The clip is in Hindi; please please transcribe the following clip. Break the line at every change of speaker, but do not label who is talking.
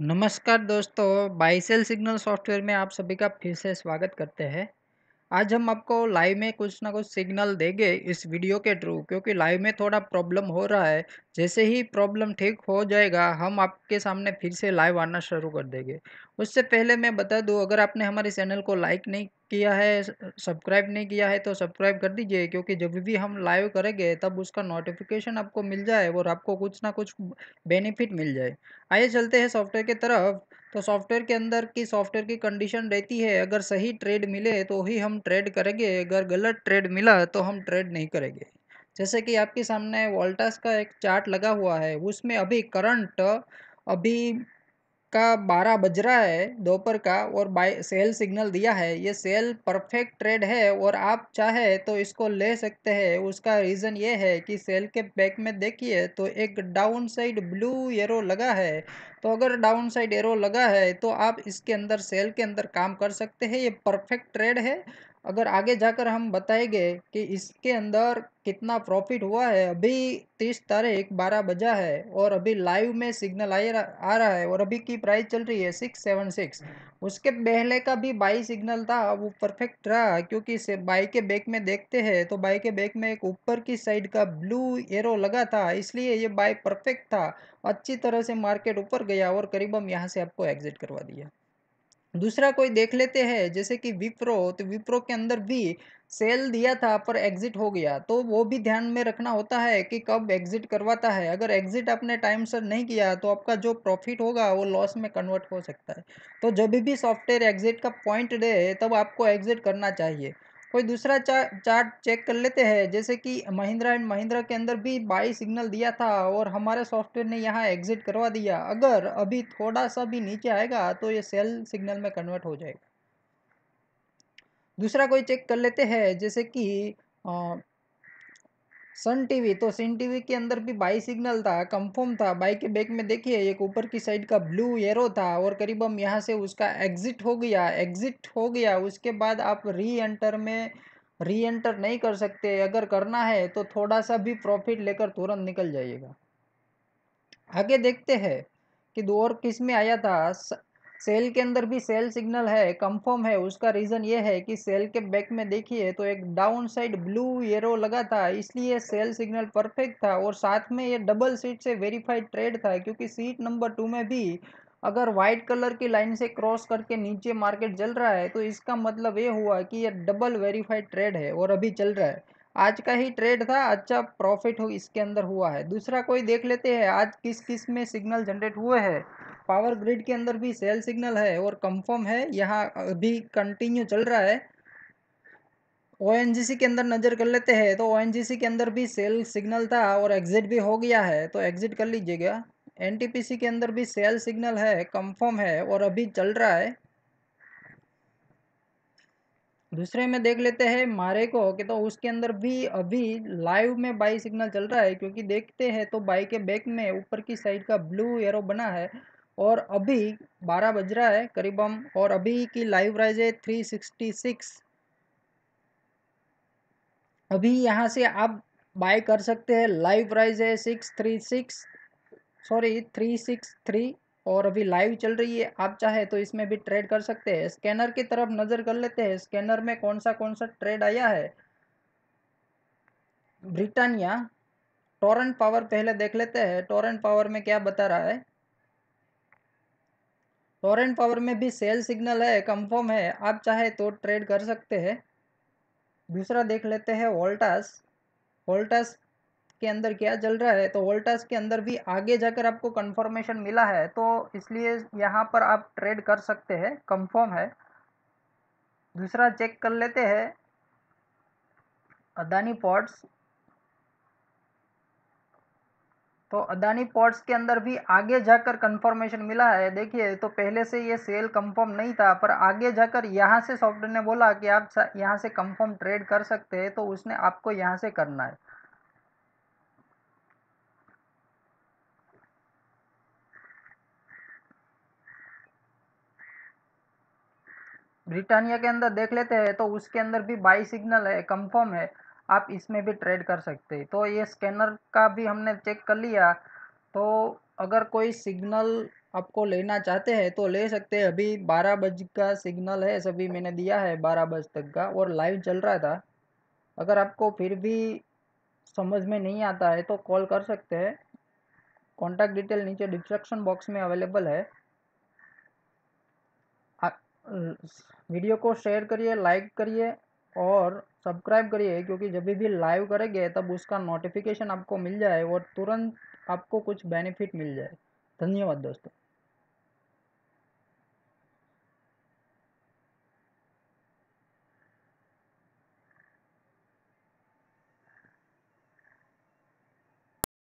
नमस्कार दोस्तों बाइसेल सिग्नल सॉफ्टवेयर में आप सभी का फिर से स्वागत करते हैं आज हम आपको लाइव में कुछ ना कुछ सिग्नल देंगे इस वीडियो के थ्रू क्योंकि लाइव में थोड़ा प्रॉब्लम हो रहा है जैसे ही प्रॉब्लम ठीक हो जाएगा हम आपके सामने फिर से लाइव आना शुरू कर देंगे उससे पहले मैं बता दूं अगर आपने हमारे चैनल को लाइक नहीं किया है सब्सक्राइब नहीं किया है तो सब्सक्राइब कर दीजिए क्योंकि जब भी हम लाइव करेंगे तब उसका नोटिफिकेशन आपको मिल जाए और आपको कुछ ना कुछ बेनिफिट मिल जाए आइए चलते हैं सॉफ्टवेयर की तरफ तो सॉफ्टवेयर के अंदर की सॉफ्टवेयर की कंडीशन रहती है अगर सही ट्रेड मिले तो ही हम ट्रेड करेंगे अगर गलत ट्रेड मिला तो हम ट्रेड नहीं करेंगे जैसे कि आपके सामने वोल्टास का एक चार्ट लगा हुआ है उसमें अभी करंट अभी का बारह बज रहा है दोपहर का और बाय सेल सिग्नल दिया है ये सेल परफेक्ट ट्रेड है और आप चाहे तो इसको ले सकते हैं उसका रीज़न ये है कि सेल के बैक में देखिए तो एक डाउन साइड ब्लू एरो लगा है तो अगर डाउन साइड एरो लगा है तो आप इसके अंदर सेल के अंदर काम कर सकते हैं ये परफेक्ट ट्रेड है अगर आगे जाकर हम बताएंगे कि इसके अंदर कितना प्रॉफिट हुआ है अभी तीस तारीख बारह बजा है और अभी लाइव में सिग्नल आ रहा आ रहा है और अभी की प्राइस चल रही है सिक्स सेवन सिक्स उसके पहले का भी बाई सिग्नल था वो परफेक्ट रहा क्योंकि बाई के बैक में देखते हैं तो बाई के बैक में एक ऊपर की साइड का ब्लू एरो लगा था इसलिए ये बाई परफेक्ट था अच्छी तरह से मार्केट ऊपर गया और हम यहाँ से आपको एग्जिट करवा दिया दूसरा कोई देख लेते हैं जैसे कि विप्रो तो विप्रो के अंदर भी सेल दिया था पर एग्जिट हो गया तो वो भी ध्यान में रखना होता है कि कब एग्जिट करवाता है अगर एग्जिट आपने टाइम से नहीं किया तो आपका जो प्रॉफिट होगा वो लॉस में कन्वर्ट हो सकता है तो जब भी सॉफ्टवेयर एग्जिट का पॉइंट दे तब आपको एग्जिट करना चाहिए कोई दूसरा चार्ट चेक कर लेते हैं जैसे कि महिंद्रा एंड महिंद्रा के अंदर भी बाई सिग्नल दिया था और हमारे सॉफ्टवेयर ने यहाँ एग्जिट करवा दिया अगर अभी थोड़ा सा भी नीचे आएगा तो ये सेल सिग्नल में कन्वर्ट हो जाएगा दूसरा कोई चेक कर लेते हैं जैसे कि सन टीवी तो सन टीवी के अंदर भी बाई सिग्नल था कंफर्म था बाइक के बैक में देखिए एक ऊपर की साइड का ब्लू एरो था और करीब हम यहाँ से उसका एग्जिट हो गया एग्जिट हो गया उसके बाद आप री एंटर में री एंटर नहीं कर सकते अगर करना है तो थोड़ा सा भी प्रॉफिट लेकर तुरंत निकल जाइएगा आगे देखते हैं कि दो और किस में आया था सेल के अंदर भी सेल सिग्नल है कंफर्म है उसका रीज़न ये है कि सेल के बैक में देखिए तो एक डाउन साइड ब्लू येरो लगा था इसलिए सेल सिग्नल परफेक्ट था और साथ में ये डबल सीट से वेरीफाइड ट्रेड था क्योंकि सीट नंबर टू में भी अगर वाइट कलर की लाइन से क्रॉस करके नीचे मार्केट चल रहा है तो इसका मतलब ये हुआ कि यह डबल वेरीफाइड ट्रेड है और अभी चल रहा है आज का ही ट्रेड था अच्छा प्रॉफिट हो इसके अंदर हुआ है दूसरा कोई देख लेते हैं आज किस किस में सिग्नल जनरेट हुए हैं पावर ग्रिड के अंदर भी सेल सिग्नल है और कंफर्म है यहाँ अभी कंटिन्यू चल रहा है ओ के अंदर नज़र कर लेते हैं तो ओ के अंदर भी सेल सिग्नल था और एग्जिट भी हो गया है तो एग्जिट कर लीजिएगा एन के अंदर भी सेल सिग्नल है कंफर्म है और अभी चल रहा है दूसरे में देख लेते हैं मारे को कि तो उसके अंदर भी अभी लाइव में बाई सिग्नल चल रहा है क्योंकि देखते हैं तो बाई के बैक में ऊपर की साइड का ब्लू एरो बना है और अभी बारह बज रहा है करीब हम और अभी की लाइव प्राइस है थ्री सिक्सटी सिक्स अभी यहाँ से आप बाय कर सकते हैं लाइव प्राइस है six three six sorry three six three और अभी लाइव चल रही है आप चाहे तो इसमें भी ट्रेड कर सकते हैं स्कैनर की तरफ नज़र कर लेते हैं स्कैनर में कौन सा कौन सा ट्रेड आया है ब्रिटानिया टोरेंट पावर पहले देख लेते हैं टोरेंट पावर में क्या बता रहा है टोरेंट पावर में भी सेल सिग्नल है कंफर्म है आप चाहे तो ट्रेड कर सकते हैं दूसरा देख लेते हैं वोल्टास वोल्टास के अंदर क्या चल रहा है तो वोल्टास के अंदर भी आगे जाकर आपको कंफर्मेशन मिला है तो इसलिए यहाँ पर आप ट्रेड कर सकते हैं कंफर्म है दूसरा चेक कर लेते हैं अदानी पॉट्स तो अदानी पोर्ट्स के अंदर भी आगे जाकर कंफर्मेशन मिला है देखिए तो पहले से ये सेल कंफर्म नहीं था पर आगे जाकर यहाँ से सॉफ्टवेयर ने बोला कि आप यहाँ से कंफर्म ट्रेड कर सकते हैं तो उसने आपको यहाँ से करना है ब्रिटानिया के अंदर देख लेते हैं तो उसके अंदर भी बाई सिग्नल है कंफर्म है आप इसमें भी ट्रेड कर सकते हैं तो ये स्कैनर का भी हमने चेक कर लिया तो अगर कोई सिग्नल आपको लेना चाहते हैं तो ले सकते हैं अभी बारह बज का सिग्नल है सभी मैंने दिया है बारह बज तक का और लाइव चल रहा था अगर आपको फिर भी समझ में नहीं आता है तो कॉल कर सकते हैं कॉन्टैक्ट डिटेल नीचे डिस्क्रिप्शन बॉक्स में अवेलेबल है वीडियो को शेयर करिए लाइक करिए और सब्सक्राइब करिए क्योंकि जब भी लाइव करेंगे तब उसका नोटिफिकेशन आपको मिल जाए और तुरंत आपको कुछ बेनिफिट मिल जाए धन्यवाद दोस्तों